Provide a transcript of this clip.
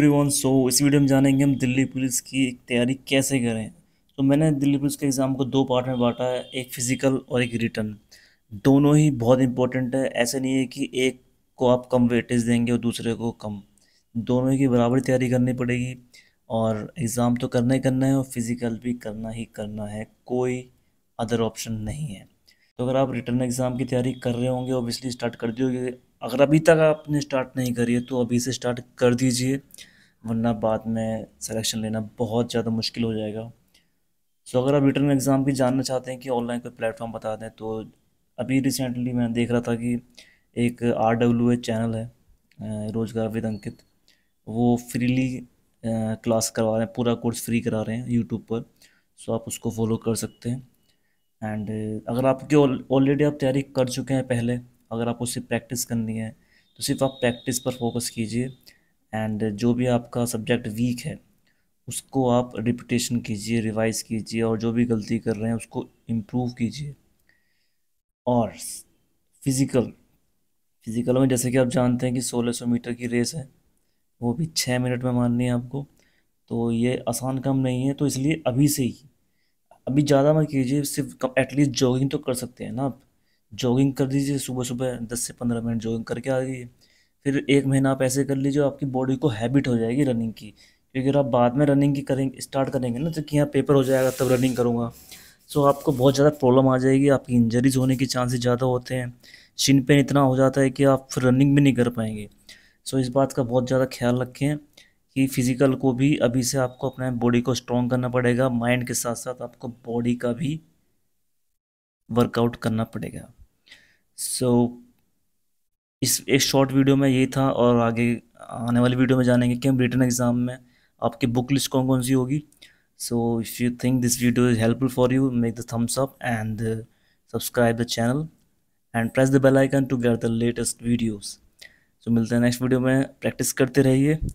everyone so इस video में जानेंगे हम दिल्ली पुलिस की तैयारी कैसे करें तो मैंने दिल्ली पुलिस के एग्ज़ाम को दो पार्ट में बांटा है एक फ़िज़िकल और एक रिटर्न दोनों ही बहुत इंपॉर्टेंट है ऐसा नहीं है कि एक को आप कम वेटेज देंगे और दूसरे को कम दोनों की बराबर तैयारी करनी पड़ेगी और एग्ज़ाम तो करना ही करना है और फिज़िकल भी करना ही करना है कोई अदर ऑप्शन नहीं है तो अगर आप रिटर्न एग्ज़ाम की तैयारी कर रहे होंगे ओबियसली स्टार्ट कर दियोगे अगर अभी तक आपने स्टार्ट नहीं करी है तो अभी से स्टार्ट कर दीजिए वरना बाद में सिलेक्शन लेना बहुत ज़्यादा मुश्किल हो जाएगा सो अगर आप रिटर्न एग्ज़ाम भी जानना चाहते हैं कि ऑनलाइन कोई प्लेटफॉर्म बता दें तो अभी रिसेंटली मैं देख रहा था कि एक आर डब्ल्यू ए चैनल है रोज़गार विद अंकित वो फ्रीली क्लास करवा रहे हैं पूरा कोर्स फ्री करा रहे हैं यूट्यूब पर सो आप उसको फॉलो कर सकते हैं एंड अगर आपके ऑलरेडी आप तैयारी कर चुके हैं पहले अगर आपको सिर्फ प्रैक्टिस करनी है तो सिर्फ आप प्रैक्टिस पर फोकस कीजिए एंड जो भी आपका सब्जेक्ट वीक है उसको आप रिपीटेशन कीजिए रिवाइज कीजिए और जो भी गलती कर रहे हैं उसको इम्प्रूव कीजिए और फिज़िकल फिज़िकल में जैसे कि आप जानते हैं कि 1600 मीटर की रेस है वो भी छः मिनट में माननी है आपको तो ये आसान काम नहीं है तो इसलिए अभी से ही अभी ज़्यादा मत कीजिए सिर्फ एटलीस्ट जॉगिंग तो कर सकते हैं ना आप जॉगिंग कर दीजिए सुबह सुबह दस से पंद्रह मिनट जॉगिंग करके आ जाइए फिर एक महीना आप ऐसे कर लीजिए आपकी बॉडी को हैबिट हो जाएगी रनिंग की क्योंकि अगर आप बाद में रनिंग की करेंगे स्टार्ट करेंगे ना तो कि यहाँ पेपर हो जाएगा तब रनिंग करूँगा सो आपको बहुत ज़्यादा प्रॉब्लम आ जाएगी आपकी इंजरीज होने के चांसेस ज़्यादा होते हैं शिन पेन इतना हो जाता है कि आप फिर रनिंग भी नहीं कर पाएंगे सो इस बात का बहुत ज़्यादा ख्याल रखें कि फ़िज़िकल को भी अभी से आपको अपने बॉडी को स्ट्रॉन्ग करना पड़ेगा माइंड के साथ साथ आपको बॉडी का भी वर्कआउट करना पड़ेगा सो so, इस एक शॉर्ट वीडियो में यही था और आगे आने वाली वीडियो में जानेंगे कि हम रिटर्न एग्ज़ाम में आपकी बुक लिस्ट कौन कौन सी होगी so if you think this video is helpful for you make the thumbs up and subscribe the channel and press the bell icon to get the latest videos so मिलते हैं next video में practice करते रहिए